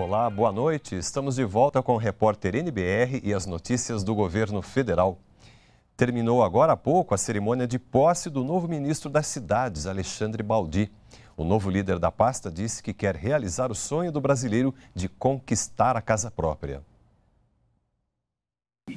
Olá, boa noite. Estamos de volta com o repórter NBR e as notícias do governo federal. Terminou agora há pouco a cerimônia de posse do novo ministro das Cidades, Alexandre Baldi. O novo líder da pasta disse que quer realizar o sonho do brasileiro de conquistar a casa própria.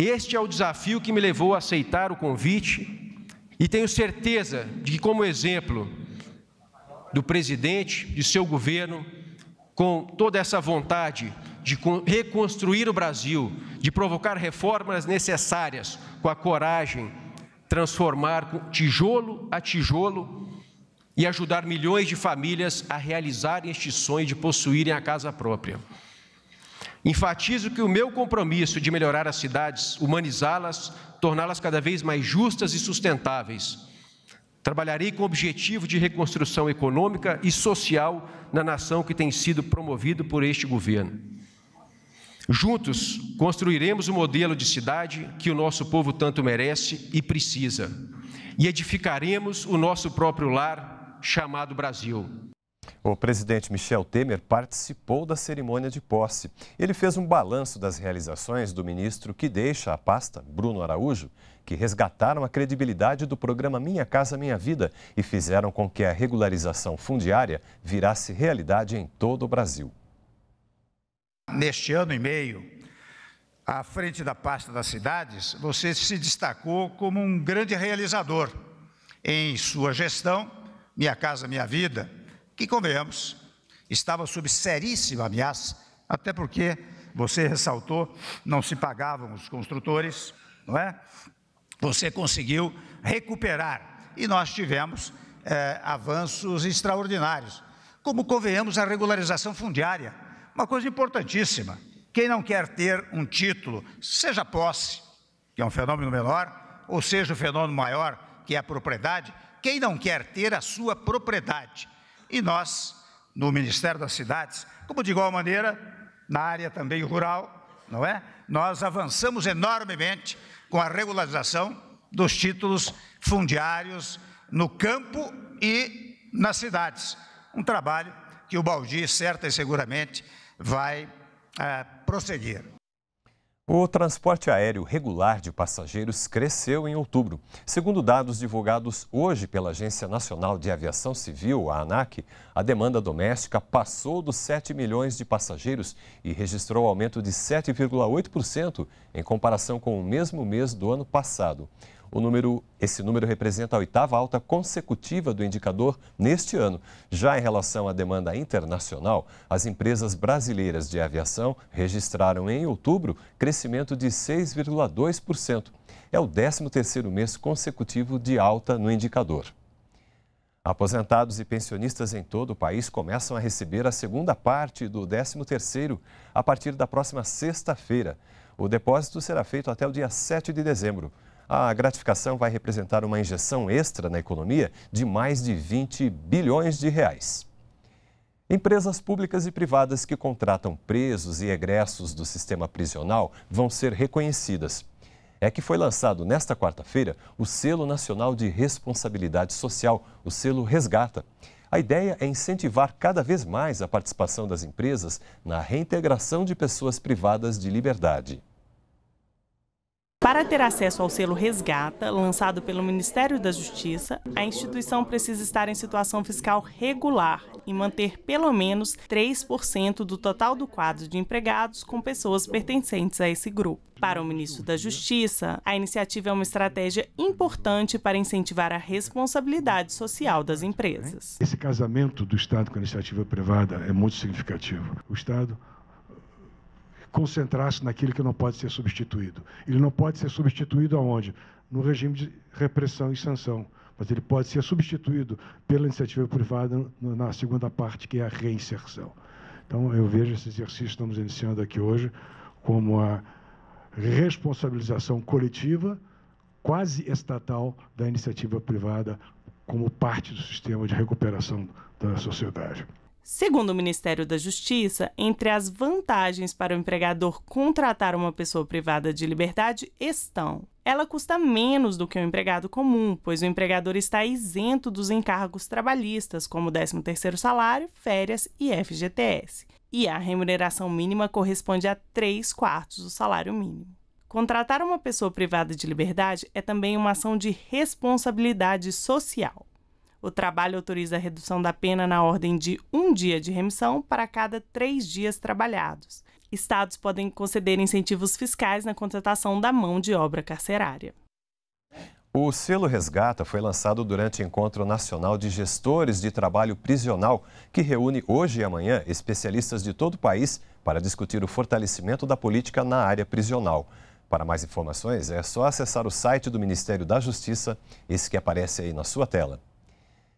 Este é o desafio que me levou a aceitar o convite e tenho certeza de que, como exemplo do presidente, de seu governo, com toda essa vontade de reconstruir o Brasil, de provocar reformas necessárias, com a coragem, transformar tijolo a tijolo e ajudar milhões de famílias a realizarem este sonho de possuírem a casa própria. Enfatizo que o meu compromisso de melhorar as cidades, humanizá-las, torná-las cada vez mais justas e sustentáveis, Trabalharei com o objetivo de reconstrução econômica e social na nação que tem sido promovido por este governo. Juntos construiremos o um modelo de cidade que o nosso povo tanto merece e precisa, e edificaremos o nosso próprio lar chamado Brasil. O presidente Michel Temer participou da cerimônia de posse. Ele fez um balanço das realizações do ministro que deixa a pasta, Bruno Araújo, que resgataram a credibilidade do programa Minha Casa Minha Vida e fizeram com que a regularização fundiária virasse realidade em todo o Brasil. Neste ano e meio, à frente da pasta das cidades, você se destacou como um grande realizador em sua gestão, Minha Casa Minha Vida que, convenhamos, estava sob seríssima ameaça, até porque, você ressaltou, não se pagavam os construtores, não é? Você conseguiu recuperar e nós tivemos é, avanços extraordinários, como, convenhamos, a regularização fundiária, uma coisa importantíssima. Quem não quer ter um título, seja posse, que é um fenômeno menor, ou seja o um fenômeno maior, que é a propriedade, quem não quer ter a sua propriedade e nós, no Ministério das Cidades, como de igual maneira, na área também rural, não é? Nós avançamos enormemente com a regularização dos títulos fundiários no campo e nas cidades. Um trabalho que o Baldi certa e seguramente vai eh, prosseguir. O transporte aéreo regular de passageiros cresceu em outubro. Segundo dados divulgados hoje pela Agência Nacional de Aviação Civil, a ANAC, a demanda doméstica passou dos 7 milhões de passageiros e registrou aumento de 7,8% em comparação com o mesmo mês do ano passado. O número, esse número representa a oitava alta consecutiva do indicador neste ano. Já em relação à demanda internacional, as empresas brasileiras de aviação registraram em outubro crescimento de 6,2%. É o 13º mês consecutivo de alta no indicador. Aposentados e pensionistas em todo o país começam a receber a segunda parte do 13º a partir da próxima sexta-feira. O depósito será feito até o dia 7 de dezembro. A gratificação vai representar uma injeção extra na economia de mais de 20 bilhões de reais. Empresas públicas e privadas que contratam presos e egressos do sistema prisional vão ser reconhecidas. É que foi lançado nesta quarta-feira o Selo Nacional de Responsabilidade Social, o selo Resgata. A ideia é incentivar cada vez mais a participação das empresas na reintegração de pessoas privadas de liberdade. Para ter acesso ao selo Resgata, lançado pelo Ministério da Justiça, a instituição precisa estar em situação fiscal regular e manter pelo menos 3% do total do quadro de empregados com pessoas pertencentes a esse grupo. Para o ministro da Justiça, a iniciativa é uma estratégia importante para incentivar a responsabilidade social das empresas. Esse casamento do Estado com a iniciativa privada é muito significativo. O Estado concentrar-se naquilo que não pode ser substituído. Ele não pode ser substituído aonde? No regime de repressão e sanção. Mas ele pode ser substituído pela iniciativa privada na segunda parte, que é a reinserção. Então, eu vejo esse exercício que estamos iniciando aqui hoje como a responsabilização coletiva, quase estatal, da iniciativa privada como parte do sistema de recuperação da sociedade. Segundo o Ministério da Justiça, entre as vantagens para o empregador contratar uma pessoa privada de liberdade estão: ela custa menos do que o um empregado comum, pois o empregador está isento dos encargos trabalhistas, como 13º salário, férias e FGTS, e a remuneração mínima corresponde a 3 quartos do salário mínimo. Contratar uma pessoa privada de liberdade é também uma ação de responsabilidade social. O trabalho autoriza a redução da pena na ordem de um dia de remissão para cada três dias trabalhados. Estados podem conceder incentivos fiscais na contratação da mão de obra carcerária. O selo Resgata foi lançado durante o Encontro Nacional de Gestores de Trabalho Prisional, que reúne hoje e amanhã especialistas de todo o país para discutir o fortalecimento da política na área prisional. Para mais informações, é só acessar o site do Ministério da Justiça, esse que aparece aí na sua tela.